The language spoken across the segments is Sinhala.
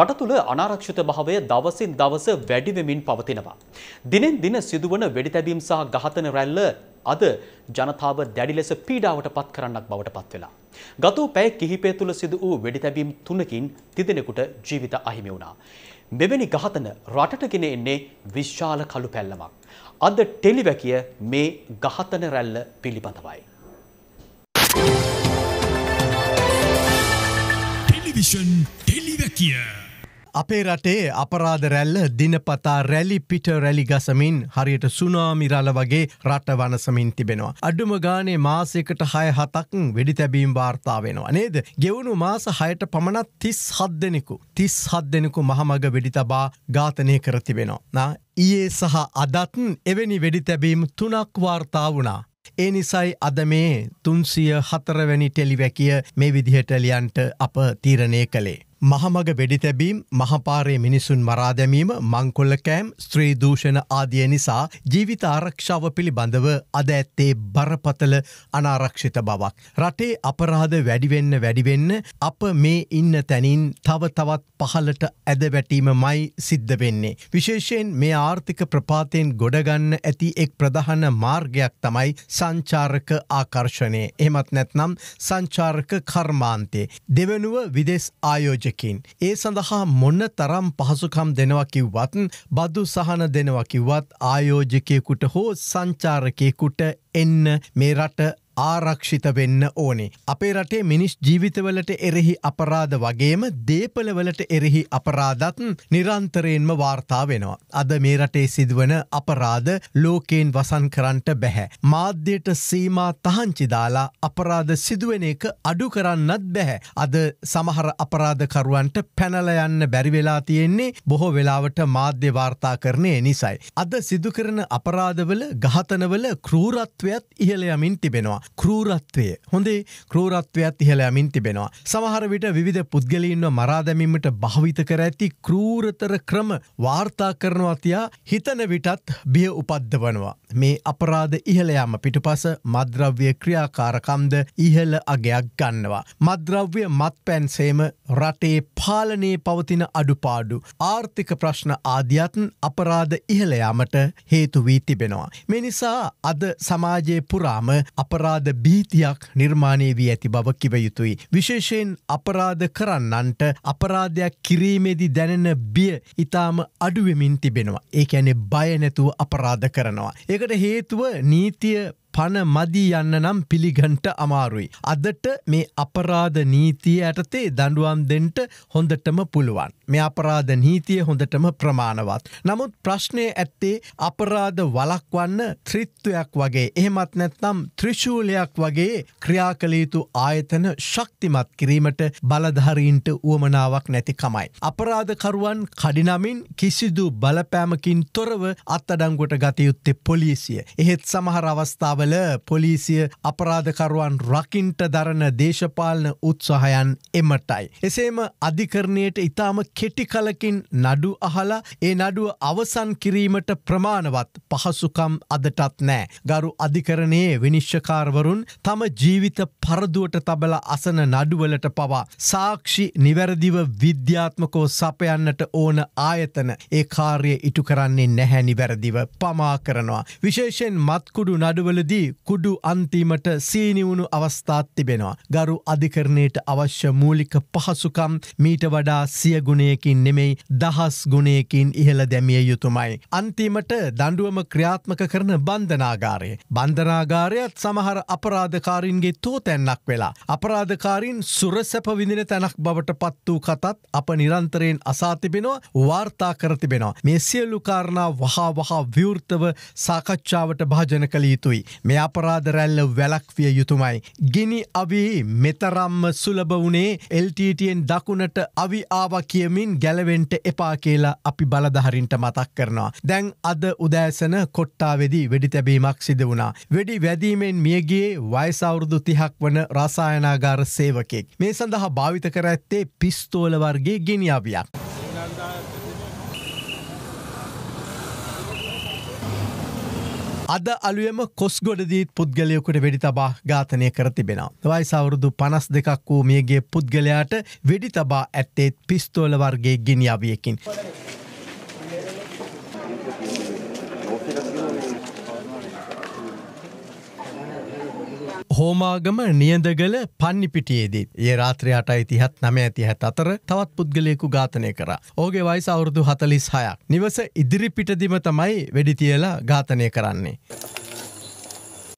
රට තුළ අනාරක්ෂිත භාවය දවසින් දවස වැඩිවෙමින් පවතිනවා. දිනෙන් දින සිදුවන වෙඩිතැබීම් සහ ඝාතන රැල්ල අද ජනතාව දැඩි ලෙස පීඩාවට පත් කරන්නක් බවට පත් වෙලා. ගත වූ පැය කිහිපය තුළ සිදු වූ වෙඩිතැබීම් තුනකින් තිදෙනෙකුට ජීවිත අහිමි වුණා. මෙවැනි ඝාතන රටට ගෙන එන්නේ විශාල කළු පැල්ලමක්. අද ටෙලිවැකිය මේ ඝාතන රැල්ල පිළිබඳවයි. ටෙලිවිෂන් ටෙලිවැකිය අපේ රටේ අපරාධ රැල්ල දිනපතා රැලි පිට රැලි ගසමින් හරියට සුනාමිරල වගේ රට වනසමින් තිබෙනවා. අඩුම ගානේ මාසයකට හය හතක් වෙඩි තැබීම් වාර්තා වෙනවා නේද. ගෙවුණු මාස හයට පමණත් තිස් හත් දෙෙනෙකු තිස් හත් දෙෙනෙකු මහමග වෙඩි තබා ඝාතනය කරතිබෙනවා. ඊයේ සහ අදත්න් එවැනි වෙඩි තැබීම් තුනක් වාර්තා වුණා. ඒ නිසයි අද මේ තුන්සිය හතරවැනි ටෙලිවැකිය මේ විදිහටලියන්ට අප තීරණය කළේ. මහමග වෙඩිතැබීම් මහපාරේ මිනිසුන් මරාදැමීම මංකොල්ල කෑම් ස්ත්‍රී දූෂණ ආදිය නිසා ජීවිත ආරක්ෂාව පිළිබඳව අද ඇත්තේ බරපතල අනාරක්ෂිත බවක්. රටේ අපරාධ වැඩිවෙන්න වැඩිවෙන්න අප මේ ඉන්න තැනින් තව තවත් පහලට ඇදවැටීම මයි සිද්ධ වෙන්නේ. විශේෂයෙන් මේ ආර්ථික ප්‍රපාතයෙන් ගොඩගන්න ඇති එක් ප්‍රධහන මාර්ගයක් තමයි සංචාරක ආකර්ශණය. එමත් නැත්නම් සංචාරක කර්මාන්තේ. දෙවනුව විදෙස් ආයෝජක. අයකින්. ඒ සඳහා මොන්න තරම් පහසුකම් දෙනවකිව්වත් බදු සහන දෙනවකිවත් ආයෝජකයකුට හෝ සංචාරකයකුට එන්න මේ රට ආරක්ෂිත වෙන්න ඕනේ. අපේ රටේ මිනිස් ජීවිතවලට එරෙහි අපරාධ වගේම දේපලවලට එරෙහි අපරාධත් නිරන්තරයෙන්ම වාර්තා වෙනවා. අද මේ රටේ සිදුවන අපරාධ ලෝකයෙන් වසන් කරන්නට බැහැ. මාධ්‍යයට සීමා තහංචිදාලා අපරාධ සිදුවෙන එක අඩු කරන්නත් බැහැ. අද සමහර අපරාධකරුවන්ට පැනලයන්න බැරිවෙලා තියෙන්නේ බොහෝ වෙලාවට මාධ්‍ය වාර්තා කරනය නිසයි. අද සිදුකරන අපරාධවල ගහතනවල කරූරත්වයක්ත් ඉහළයමින් තිබෙනවා. කරූරත්වය හොඳේ කරූරත්වයක් ඉහලෑමින් තිබෙනවා. සමහර විට විධ පුද්ගලීන්ව මරාදැමීමට භාවිත කර ඇති කරූරතර ක්‍රම වාර්තා කරනවතියා හිතන විටත් බිය උපද්ධවනවා. මේ අපරාධ ඉහලයාම පිටුපස මද්‍රව්‍ය ක්‍රියාකාරකම්ද ඉහල අගයක් ගන්නවා. මද්‍රව්‍ය මත් පැන්සේම රටේ පාලනයේ පවතින අඩුපාඩු ආර්ථික ප්‍රශ්න ආධ්‍යත්න් අපරාධ ඉහලයාමට හේතුවී තිබෙනවා. මෙනිසා අද සමාජයේ පුරාම අපරා අපරාධ බීතියක් නිර්මාණය වී ඇති බව කිව යුතුයි. විශේෂයෙන් අපරාධ කරන්නන්ට අපරාධයක් කිරීමේදි දැනෙන බිය ඉතාම අඩුවමින් තිබෙනවා. ඒ ඇනෙ බයනැතුව අපරාධ කරනවා. ඒකට හේතුව නීතිය පණ මදී යන්න නම් පිළිගන්ට අමාරුයි. අදට මේ අපරාධ නීතිය ඇටතේ දඩුවම් දෙන්ට හොඳටම පුළුවන්. මේ අපරාධ නීතිය හොඳටම ප්‍රමාණවත්. නමුත් ප්‍රශ්නය ඇත්තේ අපරාධ වලක්වන්න ත්‍රිත්වයක් වගේ එහෙමත් නැත්නම් ත්‍රිශූලයක් වගේ ක්‍රියා කළයුතු ආයතන ශක්තිමත් කිරීමට බලධරීන්ට වුවමනාවක් නැතිකමයි. අපරාධකරුවන් කඩිනමින් කිසිදු බලපෑමකින් තොරව අත්තඩංගොට ගතයුත්තේ පොලිසිය. එහෙත් සමහර අවස්ථාව වල පොලිසිය අපරාධකරුවන් රකින්ට දරන දේශපාලන උත්සාහයන් එමටයි. එසේම අධිකරණයට ඉතාම කෙටි කලකින් නඩු අහලා ඒ නඩුව අවසන් කිරීමට ප්‍රමාණවත් පහසුකම් අදටත් නෑ. ගරු අධිකරණයේ විනිශ්්‍යකාරවරුන් තම ජීවිත පරදුවට තබල අසන නඩුවලට පවා. සාක්ෂි නිවැරදිව විද්‍යාත්මකෝ සපයන්නට ඕන ආයතන ඒ කාර්ය ඉටු කරන්නේ නැහැ නිවැරදිව පමා කරනවා. විශේෂෙන් මත්කුඩු නඩුවලද දී කුඩු අන්තිමට සීනිවුණු අවස්ථාත් තිබෙනවා. ගරු අධිකරණයට අවශ්‍ය මූලික පහසුකම් මීට වඩා සියගුණයකින් නෙමෙයි දහස් ගුණයකින් ඉහළ දැමිය යුතුමයි. අන්තිමට දඩුවම ක්‍රියාත්මක කරන බන්ධනාගාරය. බන්ධනාගාරයත් සමහර අපරාධකාරීන්ගේ තෝ තැන්නක් වෙලා. අපරාධකාරීන් සුරසැප විඳින තැනක් බවට පත් වූ කතත් අප නිරන්තරයෙන් අසාතිබෙනවා වාර්තා කරතිබෙනවා. මේ සියල්ලු කාරණා වහා වහා විවෘතව සාකච්ඡාවට භාජන කළ යුතුයි. මේ අපරාධ රැල්ල වැලක්විය යුතුමයි. ගිනි අවී මෙතරම්ම සුලබ වුණේ එල්ටටෙන් දකුණට අවි ආව කියමින් ගැලවෙන්ට එපා කියලා අපි බලදහරින්ට මතක් කරනවා. දැන් අද උදෑසන කොට්ටාවෙදී වෙඩි තැබීමක් සිද වුණා. වෙඩි වැදීමෙන් මියගේ වයසවුරුදු තිහක් වන රසායනාගාර සේවකෙක්. මේ සඳහා භාවිත කර ඇත්තේ පිස්තෝල වර්ගේ ගෙනියාවයක්. අද අලුවම කොස්ගොඩදීත් පුද්ගලයකුට වෙඩි තබා ඝාතනය කර තිබෙනවා. වයි සවුරුදු පනස් දෙකක් වූ මියගේ පුද්ගලයාට වෙඩි තබා ඇත්තේත් පිස්තෝල වර්ගේ ගෙනියාවියකින්. හෝමාගම නියඳගල පන්නිපිටියේදීත්. ඒ රාත්‍රය අටයි තිහත් නම ඇති හැත් අතර තවත් පුද්ගලයෙකු ඝාතනය කර. ඕගේ වයිස අවුරුදු හතලිස් හයක්. නිවස ඉදිරිපිටදිම තමයි වැඩිතියලා ඝාතනය කරන්නේ.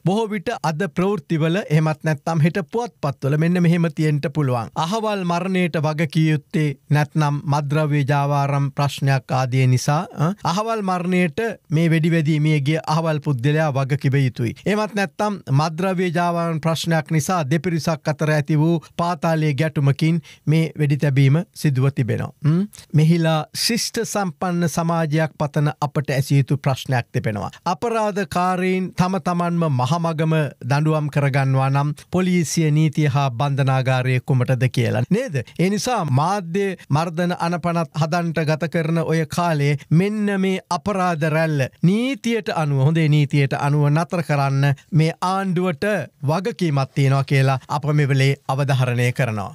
බොහෝ විට අද ප්‍රෘතිවල එමත් නැත්තම් හිට පුවත් පත්වල මෙන්න මෙහෙම තියෙන්ට පුළුවන්. අහවල් මරණයට වග කියයුත්තේ නැත්නම් මද්‍රවේ ජාවාරම් ප්‍රශ්නයක් ආදිය නිසා අහවල් මරණයට මේ වැඩිවැදීමේගේ අහවල් පුද්ගලයා වග කිව යුතුයි. එමත් නැත්තම් මද්‍රවේ ජාවාරන් ප්‍රශ්නයක් නිසා දෙපිරිසක් අතර ඇති වූ පාතාලයේ ගැටුමකින් මේ වැඩි තැබීම සිදුව තිබෙනවා. මෙහිලා ශිෂ්ට සම්පන්න සමාජයක් පතන අපට ඇසියුතු ප්‍රශ්නයක් තිබෙනවා. අපරාධකාරීන් තම තමන්ම මහ හමගම දඩුවම් කරගන්නවා නම් පොලිසිය නීතිය හා බන්ධනාගාරය කුමටද කියලා. නේද. එනිසා මාධ්‍ය මර්ධන අනපනත් හදන්ට ගත කරන ඔය කාලේ මෙන්න මේ අපරාධරැල්ල නීතියට අනුව හොඳේ නීතියට අනුව නතර කරන්න මේ ආණ්ඩුවට වගකීමත්තියෙනවා කියලා අප මෙවලේ අවධහරණය කරනවා.